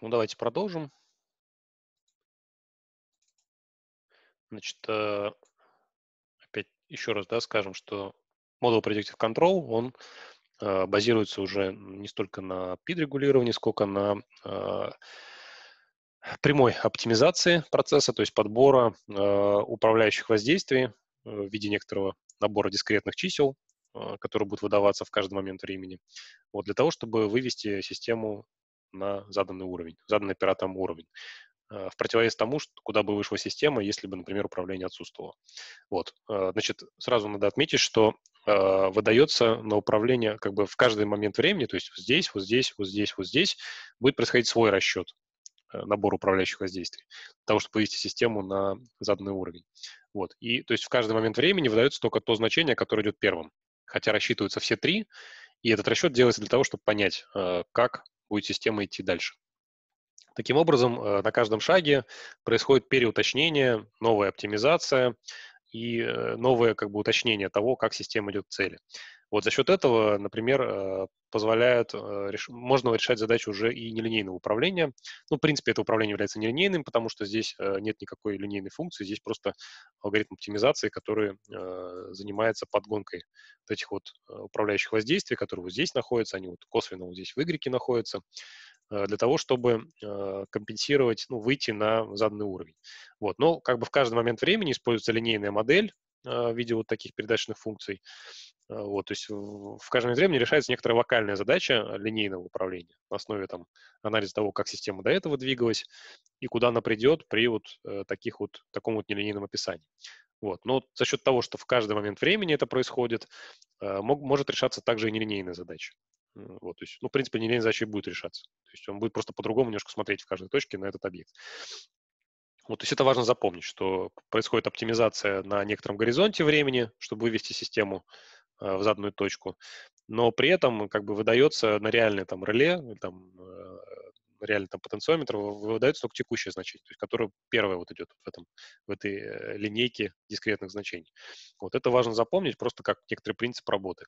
ну давайте продолжим. Значит, э, опять еще раз да, скажем, что модуль Predictive Control, он э, базируется уже не столько на PID-регулировании, сколько на э, прямой оптимизации процесса, то есть подбора управляющих воздействий в виде некоторого набора дискретных чисел, которые будут выдаваться в каждый момент времени, вот, для того, чтобы вывести систему на заданный уровень, заданный пиратом уровень э, в противовес тому, что, куда бы вышла система, если бы, например, управление отсутствовало. Вот. Э, значит, сразу надо отметить, что э, выдается на управление как бы в каждый момент времени, то есть здесь, вот здесь, вот здесь, вот здесь, будет происходить свой расчет, набор управляющих воздействий, для того, чтобы вывести систему на заданный уровень. Вот. И то есть в каждый момент времени выдается только то значение, которое идет первым. Хотя рассчитываются все три, и этот расчет делается для того, чтобы понять, как будет система идти дальше. Таким образом, э, на каждом шаге происходит переуточнение, новая оптимизация и э, новое как бы, уточнение того, как система идет к цели. Вот за счет этого, например, э, позволяют, э, можно решать задачу уже и нелинейного управления. Ну, в принципе, это управление является нелинейным, потому что здесь э, нет никакой линейной функции, здесь просто алгоритм оптимизации, который занимается подгонкой вот этих вот управляющих воздействий, которые вот здесь находятся, они вот косвенно вот здесь в Y находятся, для того, чтобы компенсировать, ну, выйти на заданный уровень. Вот. Но как бы в каждый момент времени используется линейная модель в виде вот таких передаточных функций, а, вот, то есть в, каждом ядре времени решается некоторая локальная задача линейного управления на основе там, анализа того, как система до этого двигалась и куда она придет при вот э, таких вот, таком вот нелинейном описании. Вот. Но за счет того, что в каждый момент времени это происходит, э, мог, может решаться также и нелинейная задача. Вот, то есть, ну, в принципе, нелинейная задача и будет решаться. То есть он будет просто по-другому немножко смотреть в каждой точке на этот объект. Вот, то есть это важно запомнить, что происходит оптимизация на некотором горизонте времени, чтобы вывести систему Э, в заданную точку, но при этом как бы выдается на реальное там реле, э, там, э, реально там потенциометр выдается только текущее значение, то есть которое первое вот идет в, этом, в этой линейке дискретных значений. Вот это важно запомнить просто как некоторый принцип работы.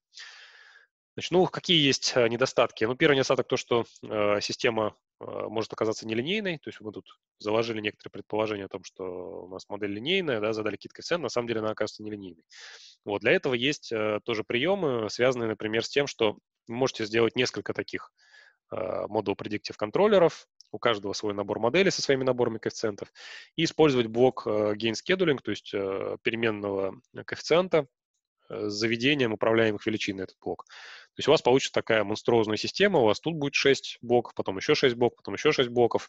Значит, ну, какие есть э, недостатки? Ну, первый недостаток то, что э, система э, может оказаться нелинейной, то есть мы тут заложили некоторые предположения о том, что у нас модель линейная, да, задали какие-то коэффициенты, на самом деле она оказывается нелинейной. Вот, для этого есть э, тоже приемы, связанные, например, с тем, что вы можете сделать несколько таких э, модул предиктив контроллеров, у каждого свой набор моделей со своими наборами коэффициентов, и использовать блок э, gain scheduling, то есть э, переменного коэффициента, э, с заведением управляемых величин на этот блок. То есть у вас получится такая монструозная система, у вас тут будет 6 блоков, потом еще 6 блоков, потом еще 6 блоков,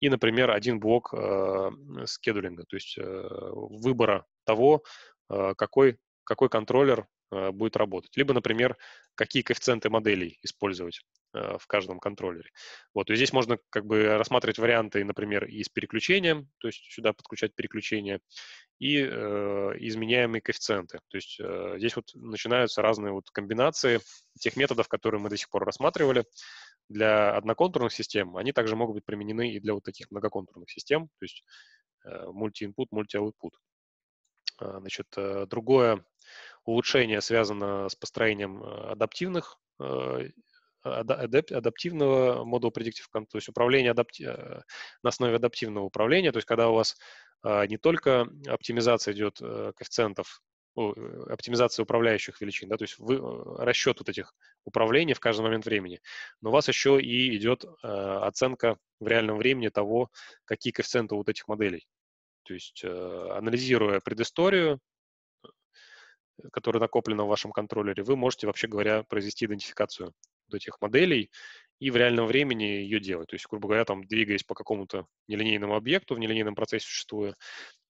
и, например, один блок э, скедулинга, то есть э, выбора того, э, какой, какой контроллер Э, будет работать. Либо, например, какие коэффициенты моделей использовать э, в каждом контроллере. Вот, и здесь можно как бы рассматривать варианты, например, и с переключением, то есть сюда подключать переключение, и э, изменяемые коэффициенты. То есть э, здесь вот начинаются разные вот комбинации тех методов, которые мы до сих пор рассматривали для одноконтурных систем. Они также могут быть применены и для вот таких многоконтурных систем, то есть э, мульти-инпут, мульти-аутпут. Э, значит, э, другое улучшение связано с построением э, адаптивных адаптивного модуля Predictive Control, то есть управление адапти... на основе адаптивного управления, то есть когда у вас не только оптимизация идет коэффициентов, оптимизация управляющих величин, да, то есть вы, расчет вот этих управлений в каждый момент времени, но у вас еще и идет оценка в реальном времени того, какие коэффициенты вот этих моделей. То есть э, анализируя предысторию, э, которая накоплена в вашем контроллере, вы можете, вообще говоря, произвести идентификацию вот этих моделей и в реальном времени ее делать. То есть, грубо говоря, там, двигаясь по какому-то нелинейному объекту, в нелинейном процессе существуя,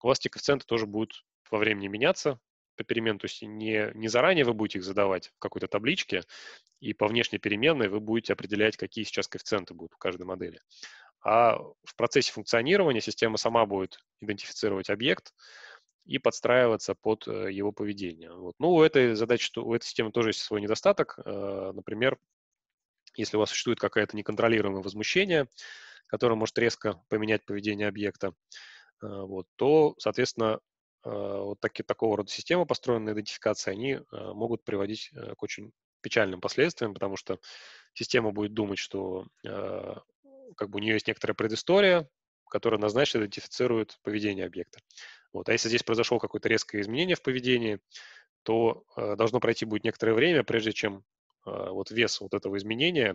у вас эти коэффициенты тоже будут во времени меняться по перемен. То есть не, не заранее вы будете их задавать в какой-то табличке, и по внешней переменной вы будете определять, какие сейчас коэффициенты будут у каждой модели а в процессе функционирования система сама будет идентифицировать объект и подстраиваться под э, его поведение. Вот. Ну, у этой задачи, у этой системы тоже есть свой недостаток. Э, например, если у вас существует какое-то неконтролируемое возмущение, которое может резко поменять поведение объекта, э, вот, то, соответственно, вот такие, такого рода системы, построенные идентификации, они могут приводить к очень печальным последствиям, потому что система будет думать, что как бы у нее есть некоторая предыстория, которая назначена, идентифицирует поведение объекта. Вот. А если здесь произошло какое-то резкое изменение в поведении, то э, должно пройти будет некоторое время, прежде чем э, вот вес вот этого изменения э,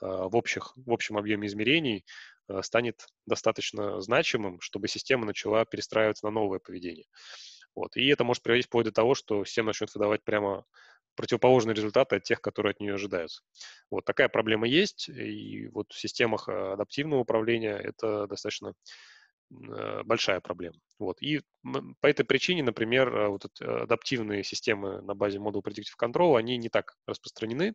в, общих, в общем объеме измерений э, станет достаточно значимым, чтобы система начала перестраиваться на новое поведение. Вот. И это может приводить вплоть до того, что система начнет выдавать прямо противоположные результаты от тех, которые от нее ожидаются. Вот такая проблема есть, и вот в системах э, адаптивного управления это достаточно э, большая проблема. Вот. И по этой причине, например, э, вот адаптивные системы на базе модула Predictive Control, они не так распространены,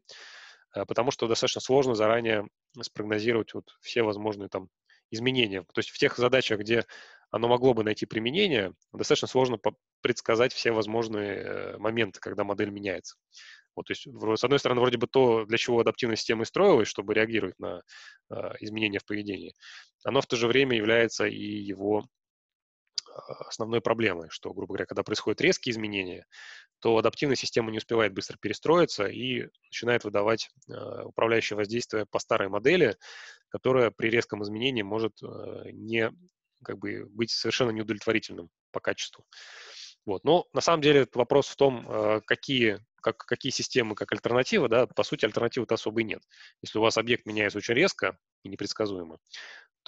потому что достаточно сложно заранее спрогнозировать вот все возможные там изменения. То есть в тех задачах, где оно могло бы найти применение, достаточно сложно предсказать все возможные э, моменты, когда модель меняется. Вот, то есть, с одной стороны, вроде бы то, для чего адаптивная система и строилась, чтобы реагировать на э, изменения в поведении, оно в то же время является и его а, основной проблемой, что, грубо говоря, когда происходят резкие изменения, то адаптивная система не успевает быстро перестроиться и начинает выдавать э, управляющее воздействие по старой модели, которая при резком изменении может э, не как бы быть совершенно неудовлетворительным по качеству. Вот. Но на самом деле вопрос в том, э, какие, как, какие системы как альтернатива, да, по сути, альтернативы-то особой нет. Если у вас объект меняется очень резко и непредсказуемо,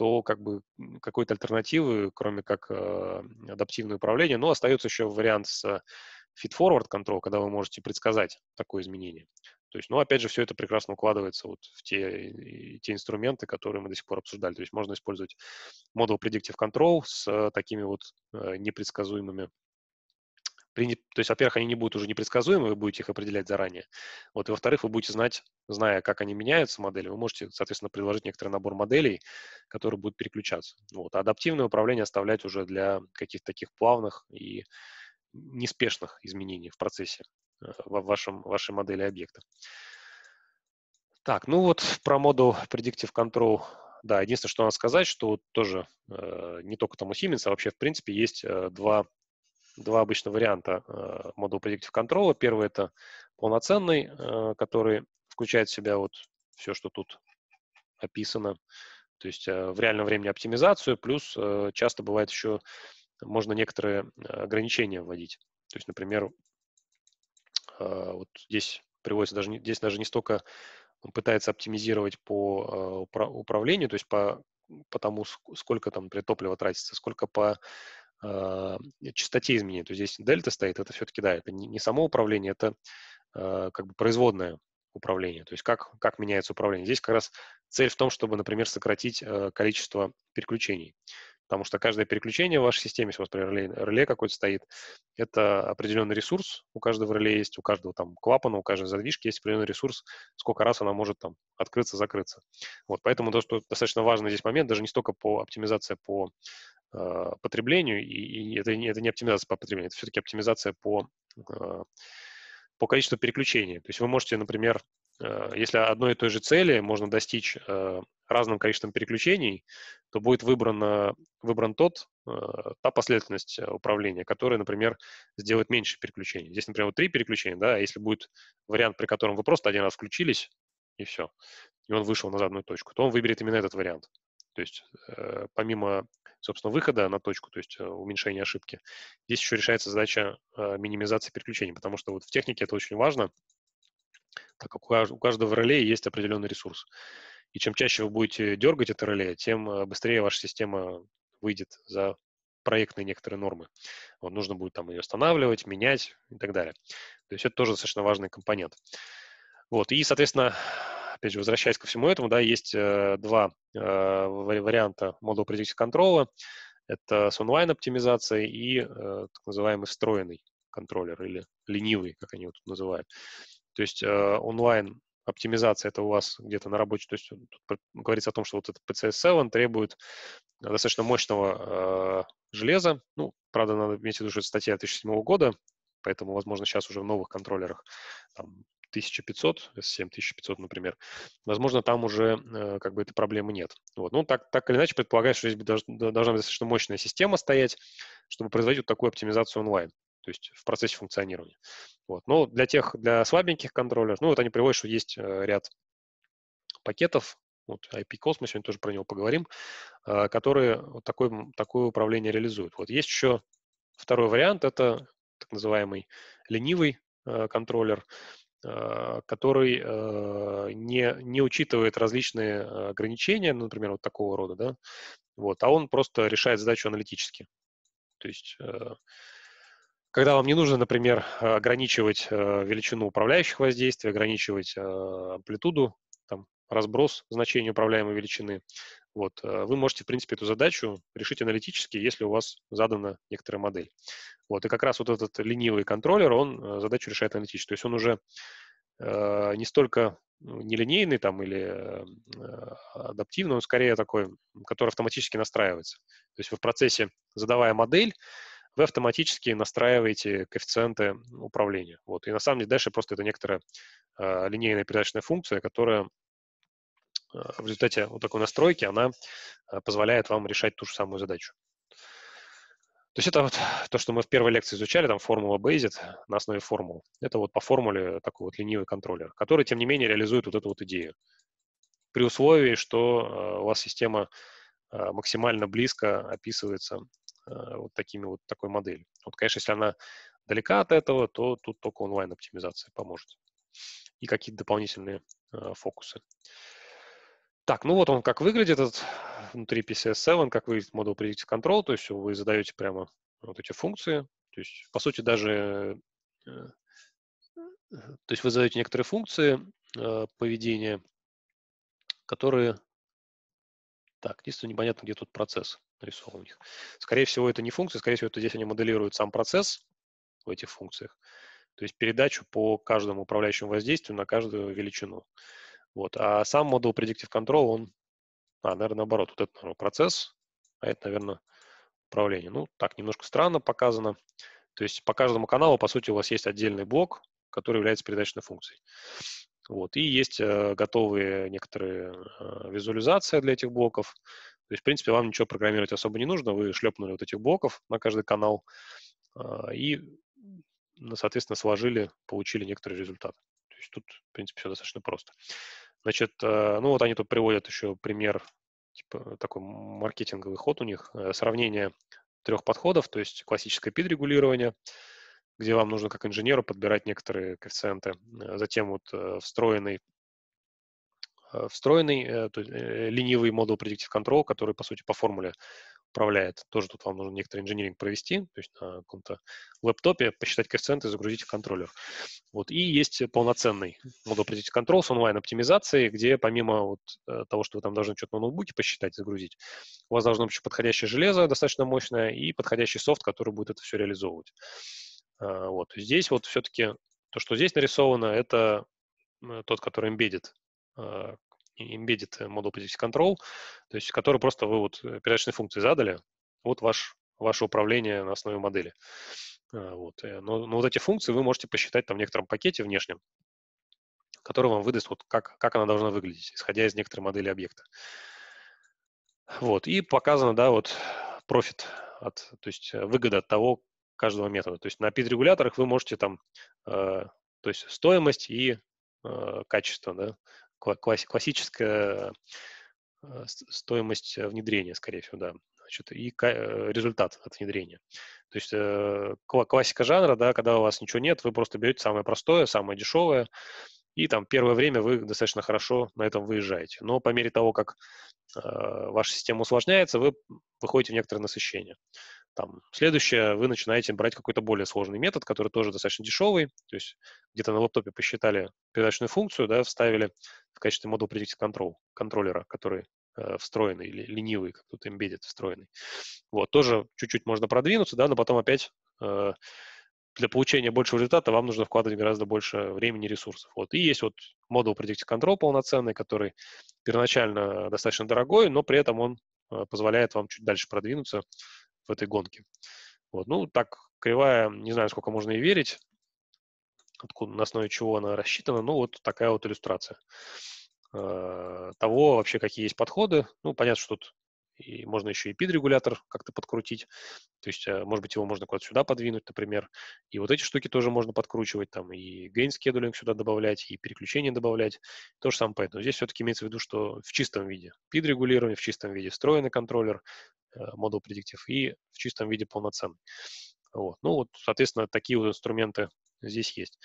то как бы какой-то альтернативы, кроме как э, адаптивное управление, но остается еще вариант с э, feed-forward control, когда вы можете предсказать такое изменение. То есть, ну, опять же, все это прекрасно укладывается вот в те, те инструменты, которые мы до сих пор обсуждали. То есть можно использовать модул Predictive Control с э, такими вот э, непредсказуемыми то есть, во-первых, они не будут уже непредсказуемы, вы будете их определять заранее. Вот, и во-вторых, вы будете знать, зная, как они меняются, модели, вы можете, соответственно, предложить некоторый набор моделей, которые будут переключаться. Вот, а адаптивное управление оставлять уже для каких-то таких плавных и неспешных изменений в процессе э, в вашем, вашей модели объекта. Так, ну вот про моду Predictive Control да, единственное, что надо сказать, что тоже э, не только там у Siemens, а вообще, в принципе, есть э, два два обычно варианта э, модула Predictive Control. Первый — это полноценный, э, который включает в себя вот все, что тут описано, то есть э, в реальном времени оптимизацию, плюс э, часто бывает еще можно некоторые э, ограничения вводить. То есть, например, э, вот здесь приводится даже, здесь даже не столько он пытается оптимизировать по э, управлению, то есть по, по тому, сколько там при топлива тратится, сколько по а, частоте изменений. То есть здесь дельта стоит, это все-таки, да, это не, само управление, это а, как бы производное управление, то есть как, как меняется управление. Здесь как раз цель в том, чтобы, например, сократить а, количество переключений. Потому что каждое переключение в вашей системе, если у вас, например, реле, реле какой-то стоит, это определенный ресурс у каждого реле есть, у каждого там клапана, у каждой задвижки есть определенный ресурс, сколько раз она может там открыться, закрыться. Вот, поэтому то, что достаточно важный здесь момент, даже не столько по оптимизации по э, потреблению, и, и это, это не оптимизация по потреблению, это все-таки оптимизация по, э, по количеству переключений. То есть вы можете, например, Э, если одной и той же цели можно достичь э, разным количеством переключений, то будет выбрано, выбран тот, э, та последовательность управления, которая, например, сделает меньше переключений. Здесь, например, вот три переключения, да, а если будет вариант, при котором вы просто один раз включились, и все, и он вышел на заданную точку, то он выберет именно этот вариант. То есть помимо, собственно, выхода на точку, то есть уменьшения ошибки, здесь еще решается задача минимизации переключений, потому что вот в технике это очень важно так как у каждого реле есть определенный ресурс. И чем чаще вы будете дергать это реле, тем э, быстрее ваша система выйдет за проектные некоторые нормы. Вот нужно будет там ее останавливать, менять и так далее. То есть это тоже достаточно важный компонент. Вот, и, соответственно, опять же, возвращаясь ко всему этому, да, есть э, два э, варианта модула predictive контрола. Это с онлайн-оптимизацией и э, так называемый встроенный контроллер или ленивый, как они его тут называют. То есть э, онлайн оптимизация это у вас где-то на рабочей, то есть тут говорится о том, что вот этот PCS7 требует э, достаточно мощного э, железа. Ну, правда, надо иметь в виду, что это статья 2007 года, поэтому, возможно, сейчас уже в новых контроллерах там, 1500, S7 например, возможно, там уже э, как бы этой проблемы нет. Вот. Ну, так, так или иначе, предполагаю, что здесь должна быть достаточно мощная система стоять, чтобы производить вот такую оптимизацию онлайн то есть в процессе функционирования. Вот. Но для тех, для слабеньких контроллеров, ну вот они приводят, что есть э, ряд пакетов, вот IP-кос, мы сегодня тоже про него поговорим, э, которые вот такое, такое управление реализуют. Вот есть еще второй вариант, это так называемый ленивый э, контроллер, который не, не учитывает различные ограничения, ну, например, вот такого рода, да, вот, а он просто решает задачу аналитически. То есть когда вам не нужно, например, э, ограничивать э, величину управляющих воздействий, ограничивать э, амплитуду, там, разброс значений управляемой величины, вот, вы можете, в принципе, эту задачу решить аналитически, если у вас задана некоторая модель. Вот, и как раз вот этот ленивый контроллер, он задачу решает аналитически. То есть он уже э, не столько ну, нелинейный там или э, адаптивный, он скорее такой, который автоматически настраивается. То есть вы в процессе, задавая модель, вы автоматически настраиваете коэффициенты управления. Вот. И на самом деле дальше просто это некоторая э, линейная передаточная функция, которая э, в результате вот такой настройки, она э, позволяет вам решать ту же самую задачу. То есть это вот то, что мы в первой лекции изучали, там формула Based на основе формул. Это вот по формуле такой вот ленивый контроллер, который, тем не менее, реализует вот эту вот идею. При условии, что у вас система максимально близко описывается Э, вот такими вот такой моделью. Вот, конечно, если она далека от этого, то тут только онлайн-оптимизация поможет. И какие-то дополнительные э, фокусы. Так, ну вот он как выглядит, этот внутри PCS7, как выглядит модуль Predictive Control, то есть вы задаете прямо вот эти функции, то есть, по сути, даже э, то есть вы задаете некоторые функции э, поведения, которые... Так, единственное, непонятно, где тут процесс нарисован Скорее всего, это не функции, скорее всего, это здесь они моделируют сам процесс в этих функциях, то есть передачу по каждому управляющему воздействию на каждую величину. Вот. А сам модул Predictive Control, он, а, наверное, наоборот, вот это, наверное, процесс, а это, наверное, управление. Ну, так, немножко странно показано. То есть по каждому каналу, по сути, у вас есть отдельный блок, который является передаточной функцией. Вот. И есть э, готовые некоторые э, визуализации для этих блоков. То есть, в принципе, вам ничего программировать особо не нужно. Вы шлепнули вот этих блоков на каждый канал а, и, соответственно, сложили, получили некоторый результат. То есть тут, в принципе, все достаточно просто. Значит, э, ну вот они тут приводят еще пример, типа такой маркетинговый ход у них, э, сравнение трех подходов, то есть классическое PID-регулирование, где вам нужно как инженеру подбирать некоторые коэффициенты, э, затем вот встроенный Э, встроенный э, то э, ленивый модуль Predictive Control, который, по сути, по формуле управляет. Тоже тут вам нужно некоторый инжиниринг провести, то есть на каком-то лэптопе посчитать коэффициенты и загрузить в контроллер. Вот. И есть полноценный модуль Predictive Control с онлайн-оптимизацией, где помимо вот того, что вы там должны что-то на ноутбуке посчитать, загрузить, у вас должно быть еще подходящее железо достаточно мощное и подходящий софт, который будет это все реализовывать. Вот. Здесь вот все-таки то, что здесь нарисовано, это тот, который имбедит. А, имбедит модул Positive Control, то есть который просто вы вот э, операционные функции задали, вот ваш, ваше управление на основе модели. А, вот. Э, но, но вот эти функции вы можете посчитать там в некотором пакете внешнем, который вам выдаст, вот как, как она должна выглядеть, исходя из некоторой модели объекта. Вот. И показано, да, вот профит, от, то есть э, выгода от того каждого метода. То есть на PID-регуляторах вы можете там, э, то есть стоимость и э, качество, да, классическая э, стоимость э, внедрения, скорее всего, да, значит, и э, результат от внедрения. То есть классика жанра, да, когда у вас ничего нет, вы просто берете самое простое, самое дешевое, и там первое время вы достаточно хорошо на этом выезжаете. Но по мере того, как ваша система усложняется, вы выходите в некоторое насыщение. Там, следующее, вы начинаете брать какой-то более сложный метод, который тоже достаточно дешевый, то есть где-то на лаптопе посчитали передачную функцию, да, вставили в качестве модул predictive control, контроллера, который э, встроенный или ленивый, как тут embedded встроенный. Вот, тоже чуть-чуть можно продвинуться, да, но потом опять э, для получения большего результата вам нужно вкладывать гораздо больше времени и ресурсов. Вот. И есть вот модуль Predictive Control полноценный, который первоначально достаточно дорогой, но при этом он э, позволяет вам чуть дальше продвинуться в этой гонке. Вот, ну, так, кривая, не знаю, сколько можно ей верить, откуда, на основе чего она рассчитана, ну, вот такая вот иллюстрация э, того вообще, какие есть подходы. Ну, понятно, что тут и можно еще и PID-регулятор как-то подкрутить. То есть, э, может быть, его можно куда-то сюда подвинуть, например. И вот эти штуки тоже можно подкручивать, там, и gain scheduling сюда добавлять, и переключение добавлять. То же самое поэтому. Здесь все-таки имеется в виду, что в чистом виде PID-регулирование, в чистом виде встроенный контроллер, Э, модул предиктив, и в чистом виде полноценный. Вот. Ну вот, соответственно, такие вот инструменты здесь есть.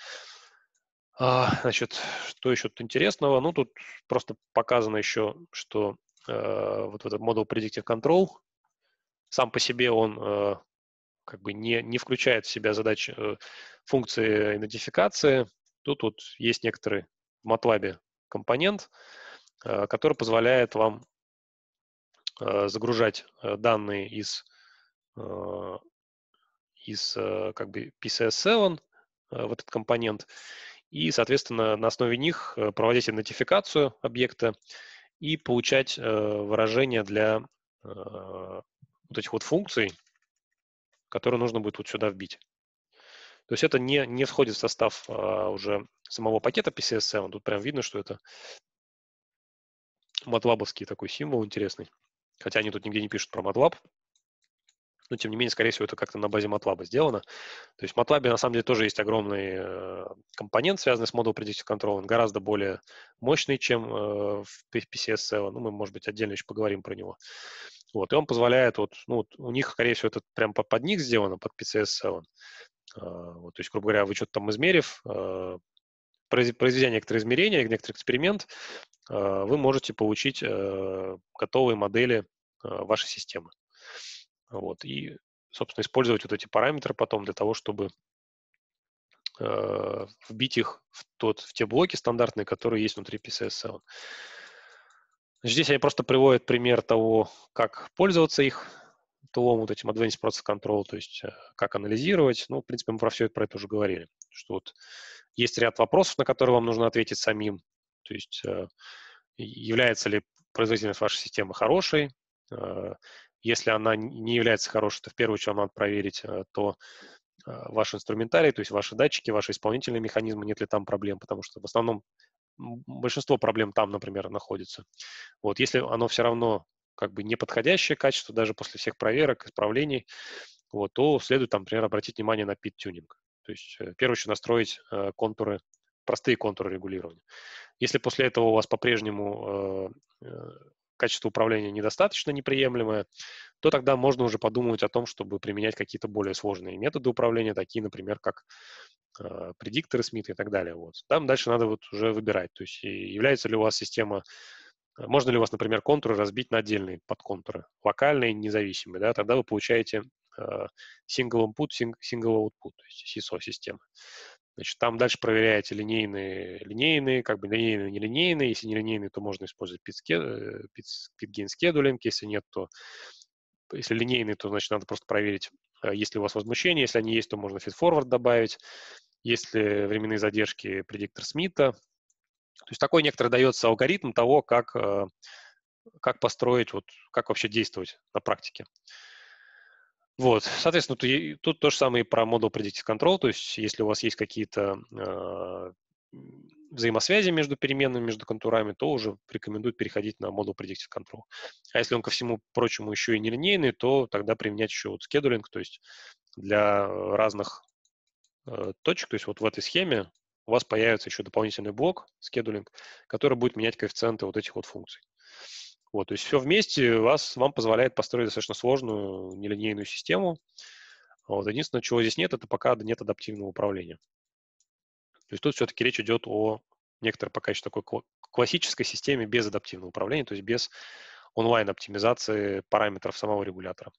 А, значит, что еще тут интересного? Ну, тут просто показано еще, что э, вот этот модул Predictive Control сам по себе он э, как бы не, не включает в себя задачи э, функции идентификации. Тут вот есть некоторый в MATLAB компонент, э, который позволяет вам Э, загружать э, данные из, э, из как бы PCS7 в этот компонент и, соответственно, на основе них проводить идентификацию объекта и получать выражения для вот этих вот функций, которые нужно будет вот сюда вбить. То есть это не, не входит в состав а, уже самого пакета PCSM. Тут прям видно, что это матлабовский такой символ интересный. Хотя они тут нигде не пишут про MATLAB, но тем не менее, скорее всего, это как-то на базе MATLAB сделано. То есть в MATLAB на самом деле тоже есть огромный э, компонент, связанный с Model Predictive Control. Он гораздо более мощный, чем э, в PCS7. Ну, мы, может быть, отдельно еще поговорим про него. Вот, и он позволяет, вот, ну, вот у них, скорее всего, это прям под, под них сделано, под PCS7. Э, вот, то есть, грубо говоря, вы что-то там измерив, э, произведя некоторые измерения, некоторый эксперимент, э, вы можете получить э, готовые модели э, вашей системы. Вот. И, собственно, использовать вот эти параметры потом для того, чтобы вбить их в, тот, в те блоки стандартные, которые есть внутри PCS7. Здесь они просто приводят пример того, как пользоваться их ТО, вот этим Advanced Process Control, то есть э, как анализировать. Ну, в принципе, мы про все это, про это уже говорили, что вот есть ряд вопросов, на которые вам нужно ответить самим, то есть э, является ли производительность вашей системы хорошей, э, если она не является хорошей, то в первую очередь вам надо проверить то ваш инструментарий, то есть ваши датчики, ваши исполнительные механизмы, нет ли там проблем, потому что в основном большинство проблем там, например, находится. Вот, если оно все равно как бы неподходящее качество даже после всех проверок, исправлений, вот, то следует, там, например, обратить внимание на пит-тюнинг. То есть, э, в первую очередь, настроить э, контуры, простые контуры регулирования. Если после этого у вас по-прежнему э, э качество управления недостаточно неприемлемое, то тогда можно уже подумать о том, чтобы применять какие-то более сложные методы управления, такие, например, как э, предикторы Смита и так далее. Вот. Там дальше надо вот уже выбирать, то есть является ли у вас система можно ли у вас, например, контуры разбить на отдельные подконтуры, локальные, независимые, да, тогда вы получаете э, single input, single output, то есть CISO системы. Значит, там дальше проверяете линейные, линейные, как бы линейные, нелинейные. Если нелинейные, то можно использовать pitgain э, скедулинг Если нет, то если линейные, то значит надо просто проверить, э, есть ли у вас возмущения. Если они есть, то можно фидфорвард forward добавить. Если временные задержки, предиктор Смита, то есть такой некоторый дается алгоритм того, как, э, как построить, вот, как вообще действовать на практике. Вот, соответственно, тут, тут то же самое и про модул Predictive Control, то есть если у вас есть какие-то э, взаимосвязи между переменными, между контурами, то уже рекомендуют переходить на модул Predictive Control. А если он ко всему прочему еще и нелинейный, то тогда применять еще вот скедулинг, то есть для э, разных э, точек, то есть вот в этой схеме у вас появится еще дополнительный блок, скедулинг, который будет менять коэффициенты вот этих вот функций. Вот, то есть все вместе вас, вам позволяет построить достаточно сложную нелинейную систему. Вот, единственное, чего здесь нет, это пока нет адаптивного управления. То есть тут все-таки речь идет о некоторой пока еще такой классической системе без адаптивного управления, то есть без онлайн-оптимизации параметров самого регулятора.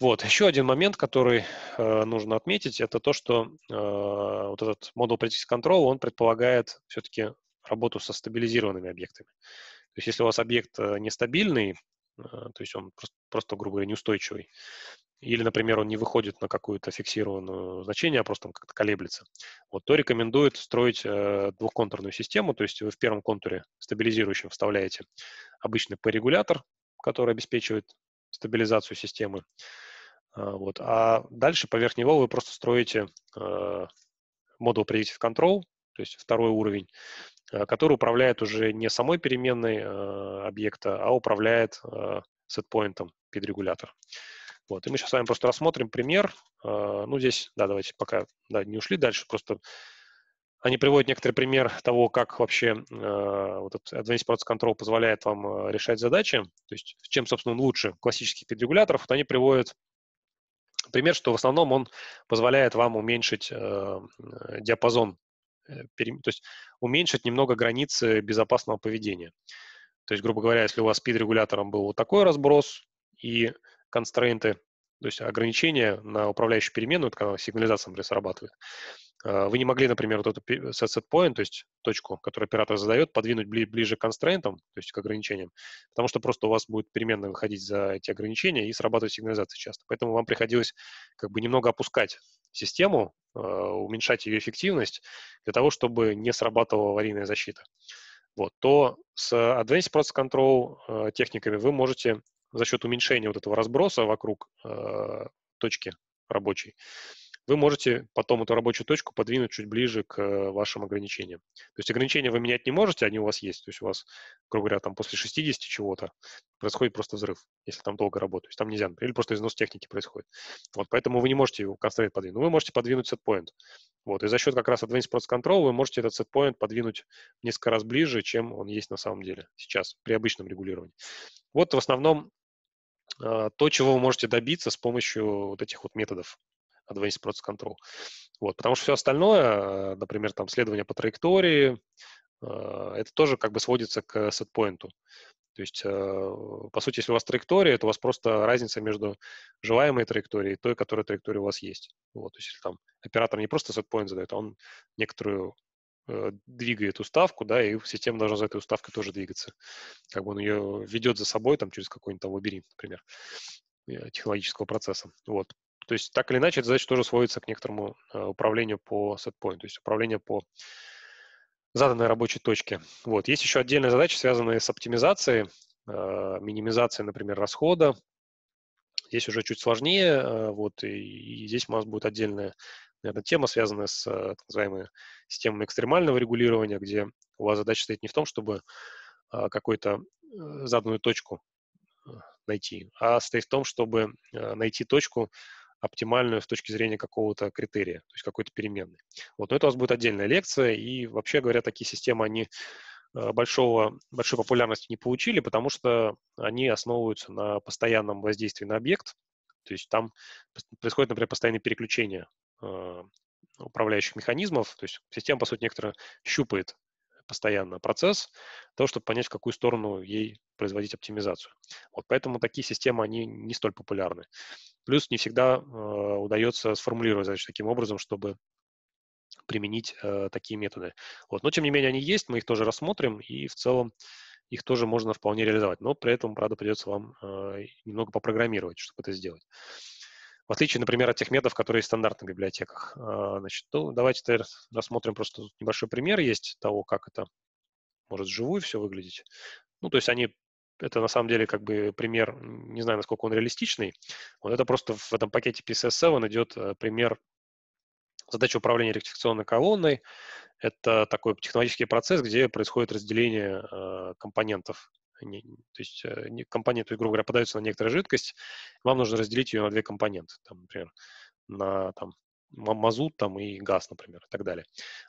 Вот, еще один момент, который э, нужно отметить, это то, что э, вот этот модуль Politics Control, он предполагает все-таки работу со стабилизированными объектами. То есть если у вас объект э, нестабильный, э, то есть он просто, просто, грубо говоря, неустойчивый, или, например, он не выходит на какое-то фиксированное значение, а просто как-то колеблется, вот, то рекомендует строить э, двухконтурную систему, то есть вы в первом контуре стабилизирующем вставляете обычный p который обеспечивает стабилизацию системы. А, вот. А дальше поверх него вы просто строите э, модул Predictive Control, то есть второй уровень, э, который управляет уже не самой переменной э, объекта, а управляет сетпоинтом PID-регулятор. Вот. И мы сейчас с вами просто рассмотрим пример. Ну, здесь, да, давайте пока да, не ушли дальше, просто они приводят некоторый пример того, как вообще э, вот этот Advanced Process Control позволяет вам решать задачи, то есть чем, собственно, он лучше классических регуляторов. Вот они приводят хороший пример, что в основном он позволяет вам уменьшить э, э диапазон, э, то есть уменьшить немного границы безопасного поведения. То есть, грубо говоря, если у вас speed-регулятором был вот такой разброс и констрейнты, то есть ограничения на управляющую переменную, это когда сигнализация, например, срабатывает, а, вы не могли, например, вот этот э, set point, то есть точку, которую оператор задает, подвинуть бли ближе к констрейнтам, то есть к ограничениям, потому что просто у вас будет переменная выходить за эти ограничения и срабатывать сигнализация часто. Поэтому вам приходилось как бы немного опускать систему, а, уменьшать ее эффективность для того, чтобы не срабатывала аварийная защита. Вот, то с Advanced Process Control а, техниками вы можете за счет уменьшения вот этого разброса вокруг точки рабочей вы можете потом эту рабочую точку подвинуть чуть ближе к э, вашим ограничениям. То есть ограничения вы менять не можете, они у вас есть. То есть у вас, грубо говоря, там после 60 чего-то происходит просто взрыв, если там долго работаете. Там нельзя, например, или просто износ техники происходит. Вот, поэтому вы не можете его constraint подвинуть. Но вы можете подвинуть setpoint. Вот, и за счет как раз Advanced Process Control вы можете этот setpoint подвинуть несколько раз ближе, чем он есть на самом деле сейчас при обычном регулировании. Вот в основном а, то, чего вы можете добиться с помощью вот этих вот методов Advanced Process Control. Вот, потому что все остальное, э, например, там следование по траектории, э, это тоже как бы сводится к сетпоинту. То есть, э, по сути, если у вас траектория, то у вас просто разница между желаемой траекторией и той, которая траектория у вас есть. Вот, то есть, если там оператор не просто сетпоинт задает, а он некоторую двигает уставку, да, и система должна за этой уставкой тоже двигаться. Как бы он ее ведет за собой там через какой-нибудь там лабиринт, например, технологического процесса. Вот. То есть так или иначе эта задача тоже сводится к некоторому э, управлению по setpoint, то есть управлению по заданной рабочей точке. Вот. Есть еще отдельные задачи, связанные с оптимизацией, э, минимизацией, например, расхода. Здесь уже чуть сложнее, э, вот, и, и здесь у нас будет отдельная наверное, тема, связанная с так называемой системой экстремального регулирования, где у вас задача стоит не в том, чтобы какую-то заданную точку найти, а стоит в том, чтобы найти точку, оптимальную с точки зрения какого-то критерия, то есть какой-то переменной. Вот, но это у вас будет отдельная лекция, и вообще говоря, такие системы, они э, большого, большой популярности не получили, потому что они основываются на постоянном воздействии на объект, то есть там происходит, например, постоянное переключение э, управляющих механизмов, то есть система, по сути, некоторая щупает постоянно процесс, для того, чтобы понять, в какую сторону ей производить оптимизацию. Вот поэтому такие системы, они не столь популярны. Плюс не всегда э, удается сформулировать задачу таким образом, чтобы применить э, такие методы. Вот. Но, тем не менее, они есть, мы их тоже рассмотрим, и в целом их тоже можно вполне реализовать. Но при этом, правда, придется вам э, немного попрограммировать, чтобы это сделать. В отличие, например, от тех методов, которые в стандартных библиотеках. А, значит, ну, давайте теперь рассмотрим просто небольшой пример есть того, как это может вживую все выглядеть. Ну, то есть они это на самом деле как бы пример, не знаю, насколько он реалистичный. Вот это просто в этом пакете PCS7 идет э, пример задачи управления ректификационной колонной. Это такой технологический процесс, где происходит разделение э, компонентов не, то есть э, не, компоненты, грубо говоря, подается на некоторая жидкость, вам нужно разделить ее на две компоненты, там, например, на там, мазут там и газ, например, и так далее.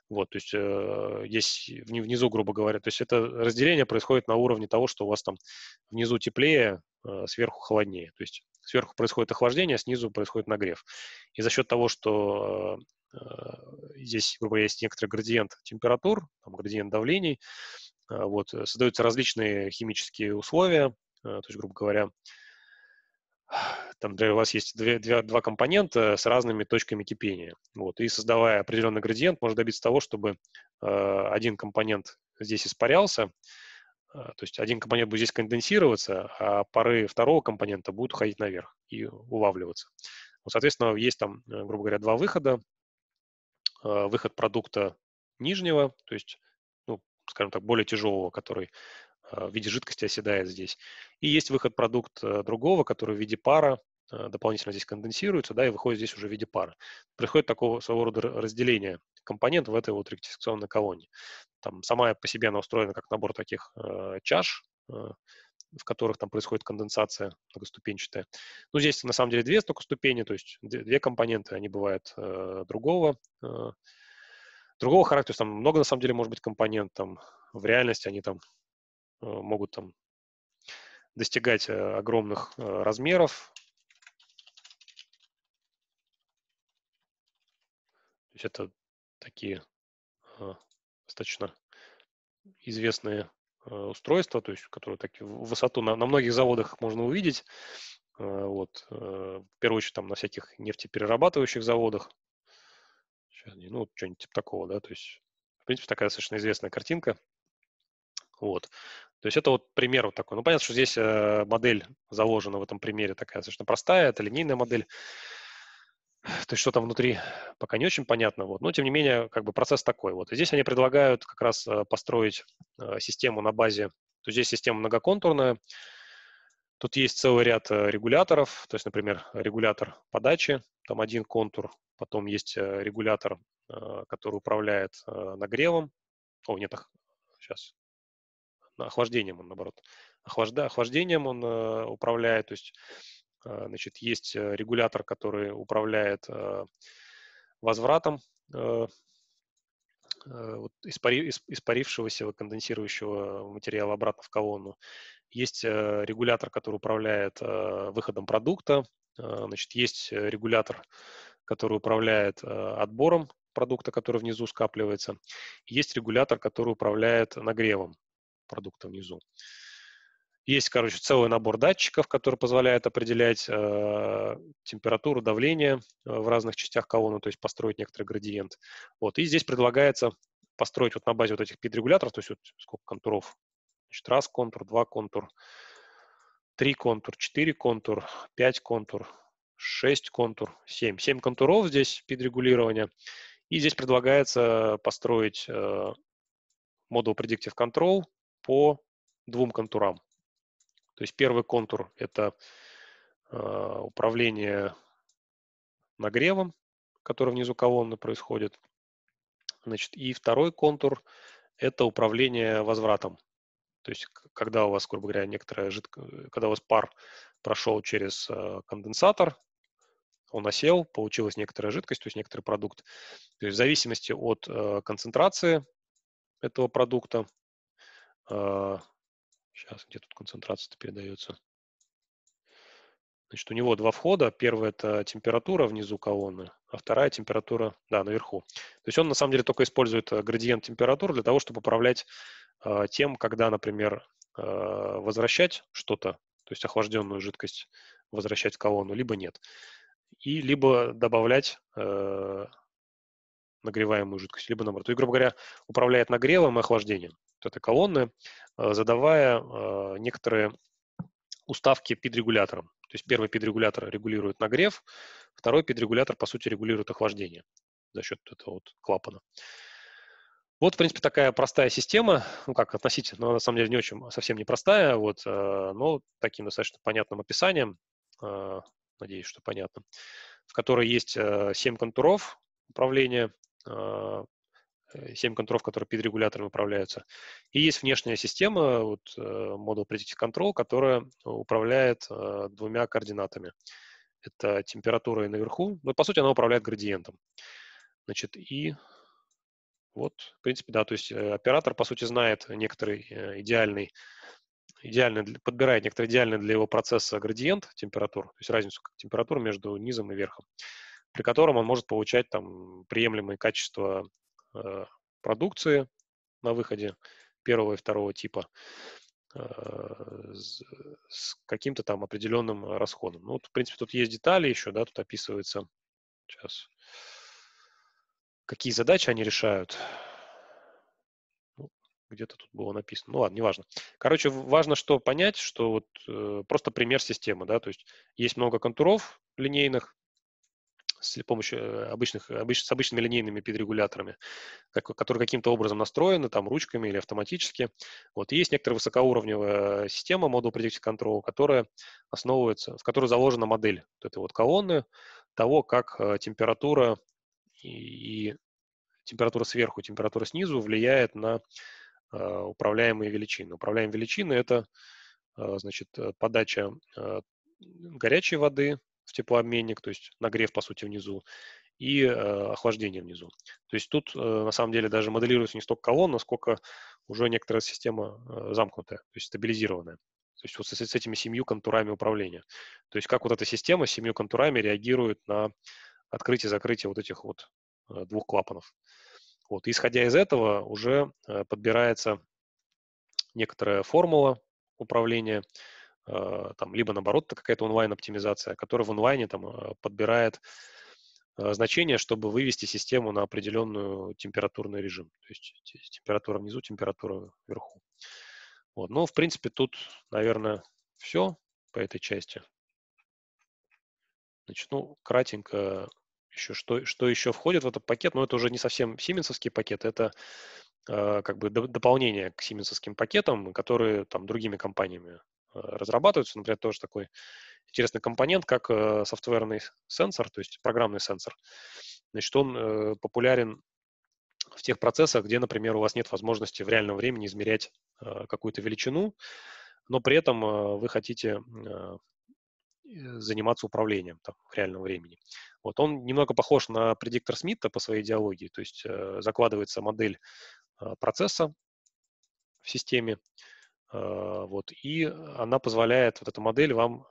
Вот, то есть э, есть внизу, грубо говоря, то есть это разделение происходит на уровне того, что у вас там внизу теплее, э, сверху холоднее. То есть сверху происходит охлаждение, а снизу происходит нагрев. И за счет того, что э, э, здесь, грубо говоря, есть некоторый градиент температур, там, градиент давлений, а, вот, э, создаются различные химические условия, э, то есть, грубо говоря, там для вас есть две, две, два компонента с разными точками кипения. Вот, и создавая определенный градиент, можно добиться того, чтобы э, один компонент здесь испарялся, э, то есть один компонент будет здесь конденсироваться, а пары второго компонента будут уходить наверх и улавливаться. Вот, соответственно, есть там, э, грубо говоря, два выхода. Э, выход продукта нижнего, то есть скажем так, более тяжелого, который а, в виде жидкости оседает здесь. И есть выход продукт э, другого, который в виде пара э, дополнительно здесь конденсируется, да, и выходит здесь уже в виде пара. Приходит такого своего рода разделение компонентов в этой вот ректификационной колонии. Там сама по себе она устроена как набор таких э, чаш, э, в которых там происходит конденсация многоступенчатая. Ну, здесь на самом деле две столько ступени, то есть две компоненты, они бывают э, другого э, другого характера, там много на самом деле может быть компонент, там в реальности они там э, могут там достигать э, огромных э, размеров. То есть это такие достаточно известные устройства, то есть которые так, высоту на, на многих заводах можно увидеть. Вот. В первую очередь там на всяких нефтеперерабатывающих заводах, Сейчас, ну, что-нибудь типа такого, да, то есть, в принципе, такая достаточно известная картинка. Вот. То есть это вот пример вот такой. Ну, понятно, что здесь э, модель заложена в этом примере такая достаточно простая, это линейная модель. То есть что там внутри, пока не очень понятно. Вот. Но, тем не менее, как бы процесс такой. Вот. И здесь они предлагают как раз э, построить э, систему на базе... То есть здесь система многоконтурная, Тут есть целый ряд э, регуляторов, то есть, например, регулятор подачи, там один контур, Потом есть э, регулятор, э, который управляет э, нагревом. О, нет, сейчас. Охлаждением он, наоборот. Охлажда, охлаждением он управляет. То есть, значит, есть регулятор, который управляет возвратом вот, испари, испарившегося, конденсирующего материала обратно в колонну. Есть регулятор, который управляет выходом продукта. Значит, есть регулятор, который управляет э, отбором продукта, который внизу скапливается. Есть регулятор, который управляет нагревом продукта внизу. Есть, короче, целый набор датчиков, который позволяет определять э, температуру, давление э, в разных частях колонны, то есть построить некоторый градиент. Вот. И здесь предлагается построить вот на базе вот этих пид-регуляторов, то есть вот сколько контуров, значит, раз контур, два контур, три контур, четыре контур, пять контур, 6 контур, 7. 7 контуров здесь PID-регулирования. И здесь предлагается построить э, модул Predictive Control по двум контурам. То есть первый контур – это э, управление нагревом, который внизу колонны происходит. Значит, и второй контур – это управление возвратом. То есть когда у вас, грубо говоря, некоторая жидкость, э, когда у вас пар прошел через э, конденсатор, он осел, получилась некоторая жидкость, то есть некоторый продукт. То есть в зависимости от э, концентрации этого продукта, э, сейчас где тут концентрация передается, значит, у него два входа. Первый – это температура внизу колонны, а вторая – температура, да, наверху. То есть он на самом деле только использует э, градиент температуры для того, чтобы управлять э, тем, когда, например, э, возвращать что-то, то есть охлажденную жидкость возвращать в колонну, либо нет и либо добавлять э, нагреваемую жидкость, либо наоборот. И, грубо говоря, управляет нагревом и охлаждением вот этой колонны, э, задавая э, некоторые уставки пид-регулятором. То есть первый пид регулирует нагрев, второй пид по сути, регулирует охлаждение за счет этого вот клапана. Вот, в принципе, такая простая система, ну как относительно, но на самом деле не очень, совсем не простая, вот, э, но таким достаточно понятным описанием э, надеюсь, что понятно, в которой есть 7 э, контуров управления, 7 а, э, контуров, которые перед регулятором управляются. И есть внешняя система, вот э, Model Predictive Control, которая управляет двумя координатами. Это температура и наверху, но по сути она управляет градиентом. Значит, и вот, в принципе, да, то есть оператор, по сути, знает некоторый идеальный идеально подбирает некоторый идеальный для его процесса градиент температур, то есть разницу температур между низом и верхом, при котором он может получать там приемлемые качества э, продукции на выходе первого и второго типа э, с, с каким-то там определенным расходом. Ну, вот, в принципе, тут есть детали еще, да, тут описывается сейчас, какие задачи они решают где-то тут было написано. Ну ладно, неважно. Короче, важно что понять, что вот э, просто пример системы, да, то есть есть много контуров линейных с помощью э, обычных, обыч, с обычными линейными пидрегуляторами, как, которые каким-то образом настроены, там, ручками или автоматически. Вот, есть некоторая высокоуровневая система Model Predictive Control, которая основывается, в которой заложена модель вот этой вот колонны того, как э, температура и, и температура сверху, температура снизу влияет на а, управляемые величины. Управляемые величины – это а, значит, э, подача а, горячей воды в теплообменник, то есть нагрев, по сути, внизу, и охлаждение внизу. То есть тут э, на самом деле даже моделируется не столько колонна, сколько уже некоторая система э, замкнутая, то есть стабилизированная. То есть вот с, с этими семью контурами управления. То есть как вот эта система с семью контурами реагирует на открытие-закрытие вот этих вот двух клапанов. Э, вот, исходя из этого уже э, подбирается некоторая формула управления, э, там, либо наоборот какая-то онлайн-оптимизация, которая в онлайне там, э, подбирает значение, чтобы вывести систему на определенную температурный режим. То есть температура внизу, температура вверху. Вот. Ну, в принципе, тут, наверное, все по этой части. Начну кратенько еще что, что еще входит в этот пакет, но это уже не совсем сименсовский пакет, это э, как бы до, дополнение к сименсовским пакетам, которые там другими компаниями э, разрабатываются. Например, тоже такой интересный компонент, как э, софтверный сенсор, то есть программный сенсор. Значит, он э, популярен в тех процессах, где, например, у вас нет возможности в реальном времени измерять э, какую-то величину, но при этом э, вы хотите Э, заниматься управлением там, в реальном времени. Вот он немного похож на предиктор Смита по своей идеологии, то есть э, закладывается модель э, процесса в системе, э, вот, и она позволяет, вот эта модель вам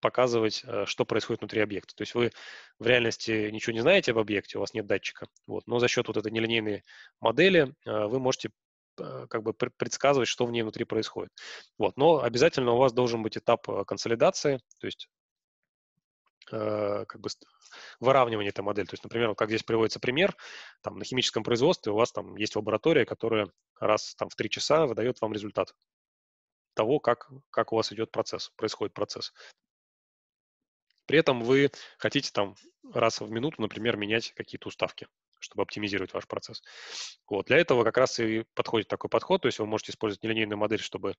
показывать, э, что происходит внутри объекта. То есть вы в реальности ничего не знаете об объекте, у вас нет датчика, вот, но за счет вот этой нелинейной модели э, вы можете Э, как бы предсказывать, что в ней внутри происходит. Вот. Но обязательно у вас должен быть этап э, консолидации, то есть э, как бы выравнивание этой модели. То есть, например, как здесь приводится пример, там на химическом производстве у вас там есть лаборатория, которая раз там в три часа выдает вам результат того, как, как у вас идет процесс, происходит процесс. При этом вы хотите там раз в минуту, например, менять какие-то уставки чтобы оптимизировать ваш процесс. Вот. Для этого как раз и подходит такой подход, то есть вы можете использовать нелинейную модель, чтобы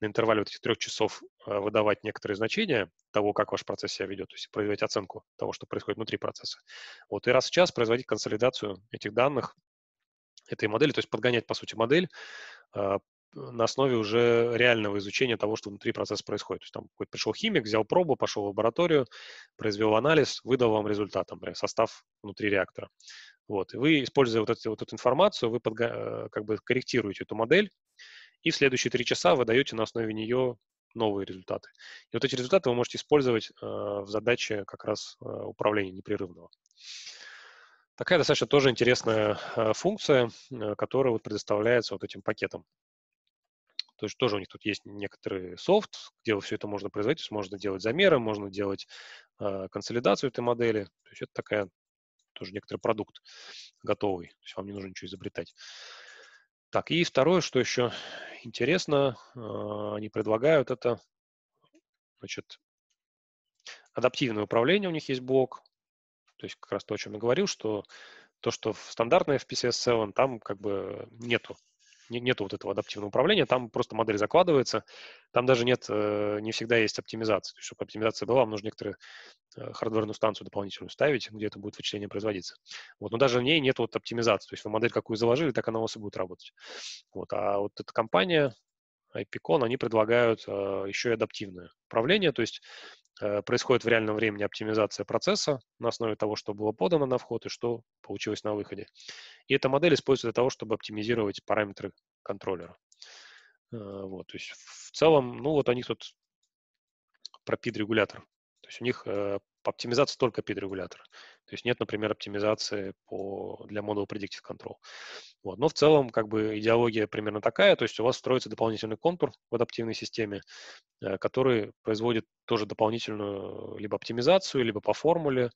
на интервале вот этих трех часов а, выдавать некоторые значения того, как ваш процесс себя ведет, то есть производить оценку того, что происходит внутри процесса. Вот. И раз в час производить консолидацию этих данных этой модели, то есть подгонять, по сути, модель а, на основе уже реального изучения того, что внутри процесса происходит. То есть там какой-то пришел химик, взял пробу, пошел в лабораторию, произвел анализ, выдал вам результат, например, состав внутри реактора. Вот. И вы, используя вот, эту вот эту информацию, вы подго- э, как бы корректируете эту модель, и в следующие три часа вы даете на основе нее новые результаты. И вот эти результаты вы можете использовать э, в задаче как раз э, управления непрерывного. Такая достаточно тоже интересная э, функция, э, которая вот предоставляется вот этим пакетом. То есть тоже у них тут есть некоторый софт, где все это можно производить, то есть можно делать замеры, можно делать э, консолидацию этой модели. То есть это такая уже некоторый продукт готовый. То есть вам не нужно ничего изобретать. Так, и второе, что еще интересно, а, они предлагают это, значит, адаптивное управление у них есть блок, то есть как раз то, о чем я говорил, что то, что в стандартной FPCS 7, там как бы нету нет вот этого адаптивного управления, там просто модель закладывается, там даже нет, э, не всегда есть оптимизация. То есть, чтобы оптимизация была, вам нужно некоторые э, хардверную станцию дополнительную ставить, где это будет вычисление производиться. Вот, но даже в ней нет вот оптимизации. То есть вы модель какую заложили, так она у вас и будет работать. Вот, а вот эта компания, IPCon, они предлагают э, еще и адаптивное управление, то есть Э, происходит в реальном времени оптимизация процесса на основе того, что было подано на вход и что получилось на выходе. И эта модель используется для того, чтобы оптимизировать параметры контроллера. Э, вот, то есть в целом, ну вот они тут про PID-регулятор. То есть у них э, оптимизация только PID-регулятора. То есть нет, например, оптимизации по, для модула Predictive Control. Вот. Но в целом как бы идеология примерно такая, то есть у вас строится дополнительный контур в адаптивной системе, э, который производит тоже дополнительную либо оптимизацию, либо по формуле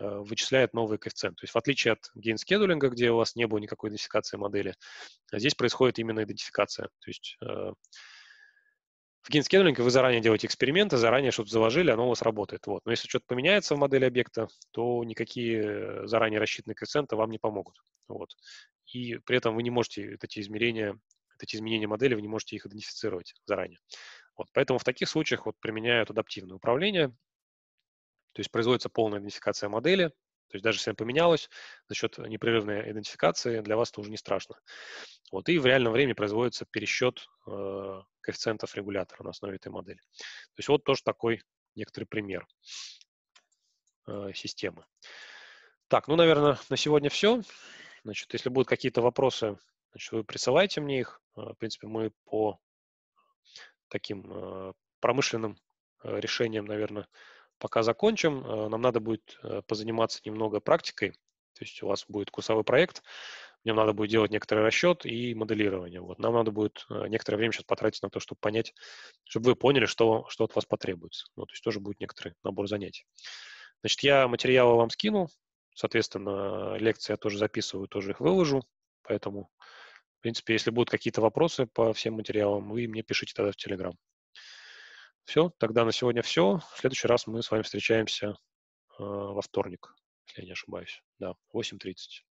э, вычисляет новый коэффициент. То есть в отличие от гейн-скедулинга, где у вас не было никакой идентификации модели, здесь происходит именно идентификация. То есть э, в кинскедлинге вы заранее делаете эксперименты, заранее что-то заложили, оно у вас работает. Вот. Но если что-то поменяется в модели объекта, то никакие э, заранее рассчитанные коэффициенты вам не помогут. Вот. И при этом вы не можете эти измерения, эти изменения модели, вы не можете их идентифицировать заранее. Вот. Поэтому в таких случаях вот, применяют адаптивное управление, то есть производится полная идентификация модели, то есть даже если она поменялась, за счет непрерывной идентификации для вас это уже не страшно. Вот, и в реальном времени производится пересчет э, коэффициентов регулятора на основе этой модели. То есть вот тоже такой некоторый пример э, системы. Так, ну, наверное, на сегодня все. Значит, если будут какие-то вопросы, значит, вы присылайте мне их. Э, в принципе, мы по таким э, промышленным э, решениям, наверное, пока закончим, э, нам надо будет э, позаниматься немного практикой. То есть у вас будет курсовой проект, в нем надо будет делать некоторый расчет и моделирование. Вот нам надо будет э, некоторое время сейчас потратить на то, чтобы понять, чтобы вы поняли, что, что от вас потребуется. Ну, то есть тоже будет некоторый набор занятий. Значит, я материалы вам скинул, соответственно, лекции я тоже записываю, тоже их выложу, поэтому, в принципе, если будут какие-то вопросы по всем материалам, вы мне пишите тогда в Телеграм. Все, тогда на сегодня все. В следующий раз мы с вами встречаемся э, во вторник, если я не ошибаюсь. Да, 8.30.